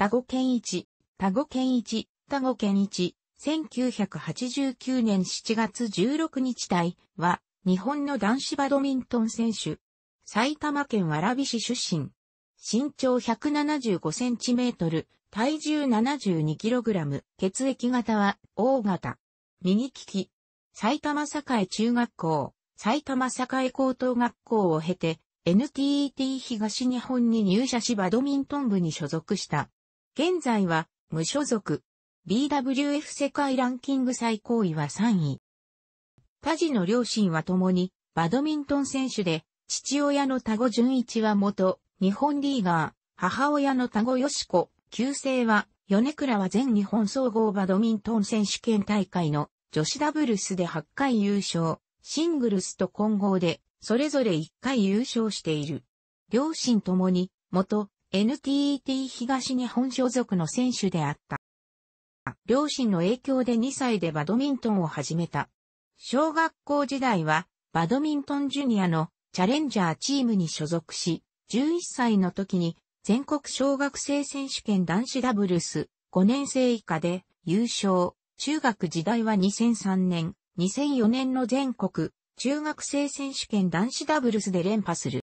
田子健一、田子健一、田子健一、1989年7月16日隊。は、日本の男子バドミントン選手。埼玉県蕨市出身。身長175センチメートル、体重72キログラム、血液型は O 型。右利き。埼玉栄中学校、埼玉栄高等学校を経て、NTT 東日本に入社しバドミントン部に所属した。現在は無所属。BWF 世界ランキング最高位は3位。タジの両親は共にバドミントン選手で、父親のタゴ純一は元日本リーガー、母親のタゴヨシコ、旧姓は米倉は全日本総合バドミントン選手権大会の女子ダブルスで8回優勝、シングルスと混合でそれぞれ1回優勝している。両親ともに元 NTT 東日本所属の選手であった。両親の影響で2歳でバドミントンを始めた。小学校時代はバドミントンジュニアのチャレンジャーチームに所属し、11歳の時に全国小学生選手権男子ダブルス5年生以下で優勝。中学時代は2003年、2004年の全国中学生選手権男子ダブルスで連覇する。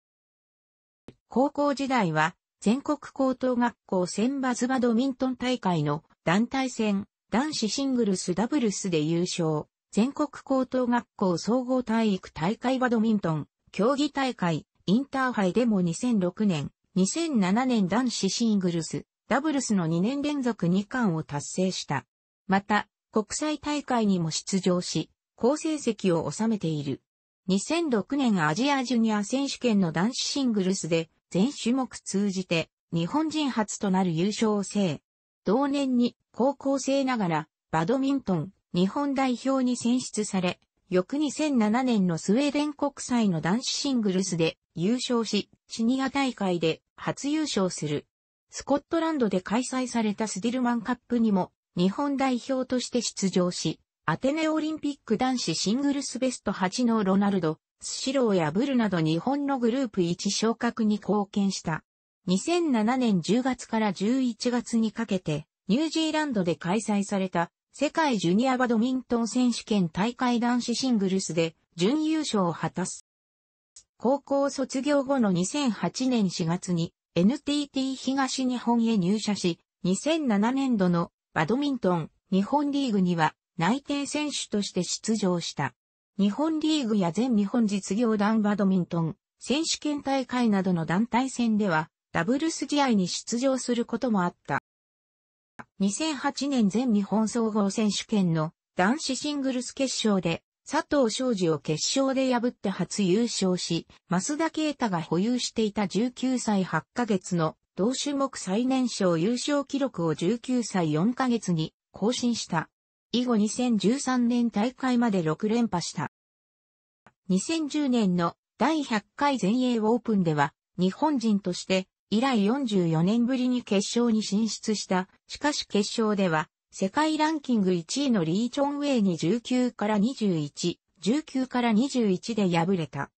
高校時代は全国高等学校選抜バドミントン大会の団体戦、男子シングルスダブルスで優勝、全国高等学校総合体育大会バドミントン、競技大会、インターハイでも2006年、2007年男子シングルス、ダブルスの2年連続2冠を達成した。また、国際大会にも出場し、好成績を収めている。2006年アジアジュニア選手権の男子シングルスで全種目通じて日本人初となる優勝を制。同年に高校生ながらバドミントン日本代表に選出され、翌2007年のスウェーデン国際の男子シングルスで優勝し、シニア大会で初優勝する。スコットランドで開催されたスディルマンカップにも日本代表として出場し、アテネオリンピック男子シングルスベスト8のロナルド、スシローやブルなど日本のグループ1昇格に貢献した。2007年10月から11月にかけて、ニュージーランドで開催された世界ジュニアバドミントン選手権大会男子シングルスで準優勝を果たす。高校卒業後の2008年4月に NTT 東日本へ入社し、2007年度のバドミントン日本リーグには内定選手として出場した。日本リーグや全日本実業団バドミントン、選手権大会などの団体戦では、ダブルス試合に出場することもあった。2008年全日本総合選手権の男子シングルス決勝で、佐藤昌司を決勝で破って初優勝し、増田啓太が保有していた19歳8ヶ月の同種目最年少優勝記録を19歳4ヶ月に更新した。以後2013年大会まで6連覇した。2010年の第100回全英オープンでは、日本人として以来44年ぶりに決勝に進出した。しかし決勝では、世界ランキング1位のリー・チョンウェイに19から21、19から21で敗れた。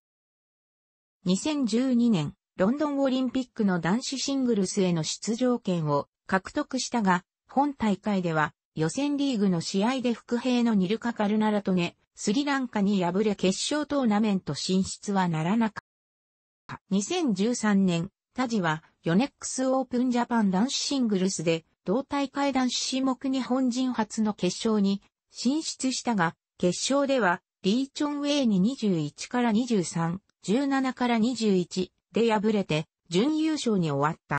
2012年、ロンドンオリンピックの男子シングルスへの出場権を獲得したが、本大会では予選リーグの試合で副兵のニルカ・カルナラとね、スリランカに敗れ決勝トーナメント進出はならなかった。2013年、タジはヨネックスオープンジャパン男子シングルスで、同大会男子種目日本人初の決勝に進出したが、決勝ではリーチョンウェイに21から23、17から21で敗れて準優勝に終わった。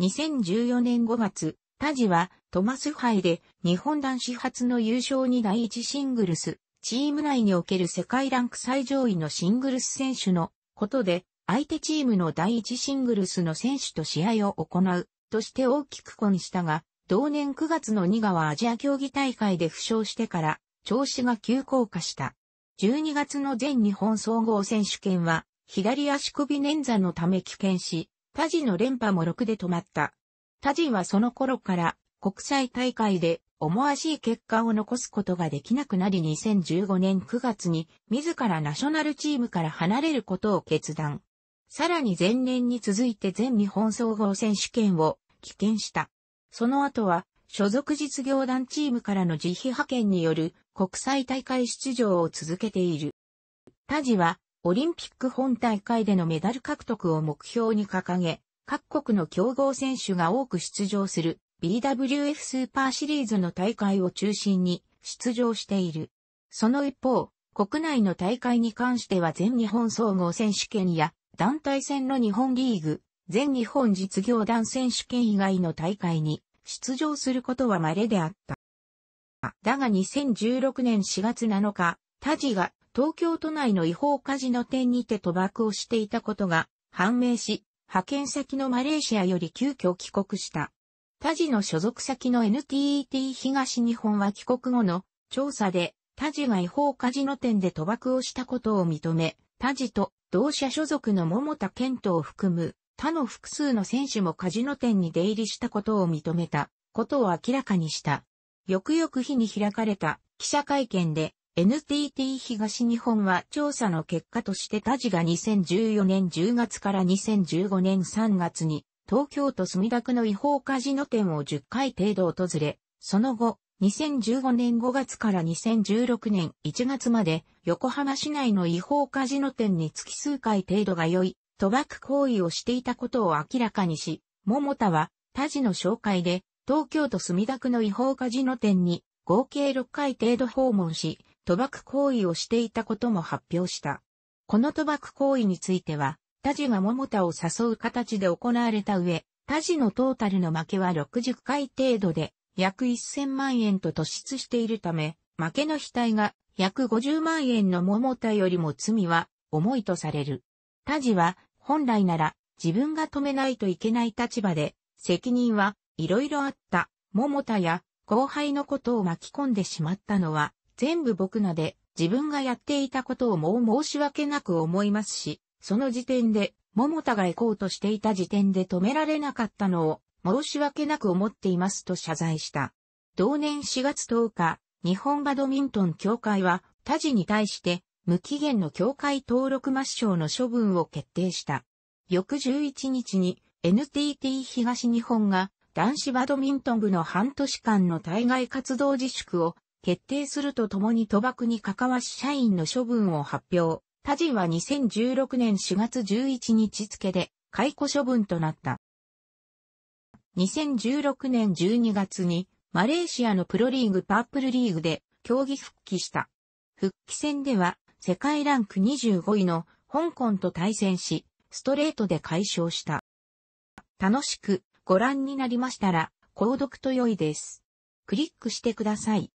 2014年5月、タジはトマスイで日本男子初の優勝に第一シングルス、チーム内における世界ランク最上位のシングルス選手のことで、相手チームの第一シングルスの選手と試合を行うとして大きく混したが、同年9月の2川アジア競技大会で負傷してから調子が急降下した。12月の全日本総合選手権は左足首捻挫のため棄権し、タジの連覇も6で止まった。タジはその頃から国際大会で思わしい結果を残すことができなくなり2015年9月に自らナショナルチームから離れることを決断。さらに前年に続いて全日本総合選手権を棄権した。その後は所属実業団チームからの自費派遣による国際大会出場を続けている。タジはオリンピック本大会でのメダル獲得を目標に掲げ、各国の強豪選手が多く出場する BWF スーパーシリーズの大会を中心に出場している。その一方、国内の大会に関しては全日本総合選手権や団体戦の日本リーグ、全日本実業団選手権以外の大会に出場することは稀であった。だが2016年4月7日、タジが東京都内の違法カジノ店にて賭博をしていたことが判明し、派遣先のマレーシアより急遽帰国した。他事の所属先の NTT 東日本は帰国後の調査で、他事が違法カジノ店で賭博をしたことを認め、他事と同社所属の桃田健人を含む他の複数の選手もカジノ店に出入りしたことを認めたことを明らかにした。翌々日に開かれた記者会見で NTT 東日本は調査の結果として他事が2014年10月から2015年3月に東京都墨田区の違法カジノ店を10回程度訪れ、その後、2015年5月から2016年1月まで横浜市内の違法カジノ店に月数回程度が良い賭博行為をしていたことを明らかにし、桃田は他事の紹介で東京都墨田区の違法カジノ店に合計6回程度訪問し、賭博行為をしていたことも発表した。この賭博行為については田地が桃田を誘う形で行われた上、田地のトータルの負けは60回程度で、約1000万円と突出しているため、負けの額が約50万円の桃田よりも罪は重いとされる。田地は本来なら自分が止めないといけない立場で、責任はいろいろあった桃田や後輩のことを巻き込んでしまったのは全部僕なで自分がやっていたことをもう申し訳なく思いますし、その時点で、桃田が行こうとしていた時点で止められなかったのを、申し訳なく思っていますと謝罪した。同年4月10日、日本バドミントン協会は、他事に対して、無期限の協会登録抹消の処分を決定した。翌11日に、NTT 東日本が、男子バドミントン部の半年間の対外活動自粛を決定するとともに賭博に関わし社員の処分を発表。他人は2016年4月11日付で解雇処分となった。2016年12月にマレーシアのプロリーグパープルリーグで競技復帰した。復帰戦では世界ランク25位の香港と対戦し、ストレートで解消した。楽しくご覧になりましたら、購読と良いです。クリックしてください。